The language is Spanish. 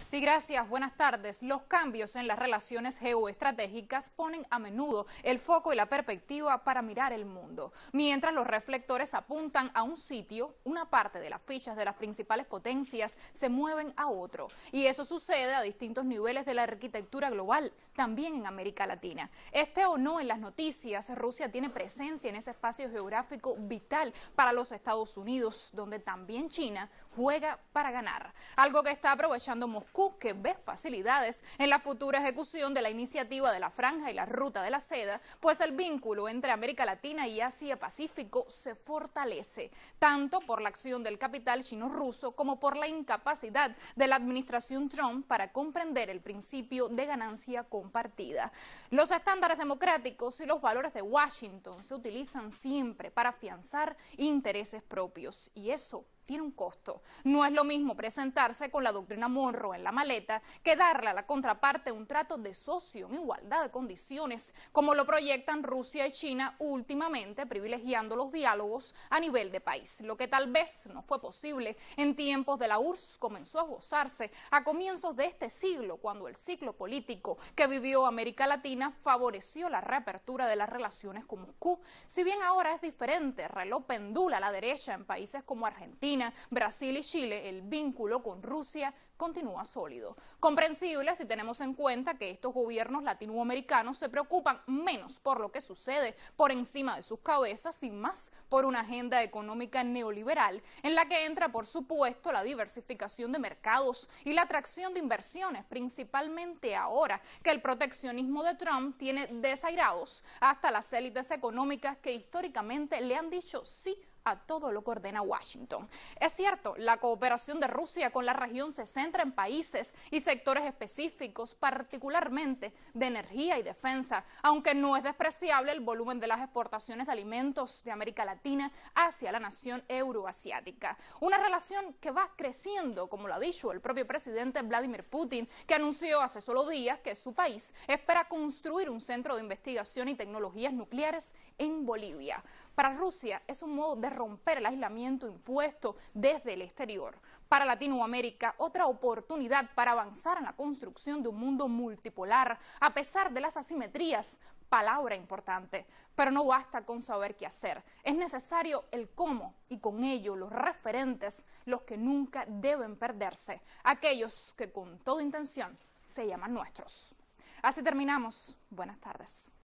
Sí, gracias. Buenas tardes. Los cambios en las relaciones geoestratégicas ponen a menudo el foco y la perspectiva para mirar el mundo, mientras los reflectores apuntan a un sitio, una parte de las fichas de las principales potencias se mueven a otro, y eso sucede a distintos niveles de la arquitectura global, también en América Latina. Este o no en las noticias, Rusia tiene presencia en ese espacio geográfico vital para los Estados Unidos, donde también China juega para ganar, algo que está aprovechando Moscú que ve facilidades en la futura ejecución de la iniciativa de la Franja y la Ruta de la Seda, pues el vínculo entre América Latina y Asia-Pacífico se fortalece, tanto por la acción del capital chino-ruso como por la incapacidad de la administración Trump para comprender el principio de ganancia compartida. Los estándares democráticos y los valores de Washington se utilizan siempre para afianzar intereses propios y eso tiene un costo. No es lo mismo presentarse con la doctrina Monroe en la maleta que darle a la contraparte un trato de socio en igualdad de condiciones, como lo proyectan Rusia y China últimamente, privilegiando los diálogos a nivel de país. Lo que tal vez no fue posible en tiempos de la URSS comenzó a gozarse a comienzos de este siglo, cuando el ciclo político que vivió América Latina favoreció la reapertura de las relaciones con Moscú. Si bien ahora es diferente, reloj pendula a la derecha en países como Argentina, Brasil y Chile, el vínculo con Rusia continúa sólido. Comprensible si tenemos en cuenta que estos gobiernos latinoamericanos se preocupan menos por lo que sucede por encima de sus cabezas y más por una agenda económica neoliberal en la que entra, por supuesto, la diversificación de mercados y la atracción de inversiones, principalmente ahora que el proteccionismo de Trump tiene desairados hasta las élites económicas que históricamente le han dicho sí a todo lo que ordena Washington. Es cierto, la cooperación de Rusia con la región se centra en países y sectores específicos, particularmente de energía y defensa, aunque no es despreciable el volumen de las exportaciones de alimentos de América Latina hacia la nación euroasiática. Una relación que va creciendo, como lo ha dicho el propio presidente Vladimir Putin, que anunció hace solo días que su país espera construir un centro de investigación y tecnologías nucleares en Bolivia. Para Rusia es un modo de romper el aislamiento impuesto desde el exterior. Para Latinoamérica, otra oportunidad para avanzar en la construcción de un mundo multipolar, a pesar de las asimetrías, palabra importante. Pero no basta con saber qué hacer, es necesario el cómo y con ello los referentes, los que nunca deben perderse, aquellos que con toda intención se llaman nuestros. Así terminamos. Buenas tardes.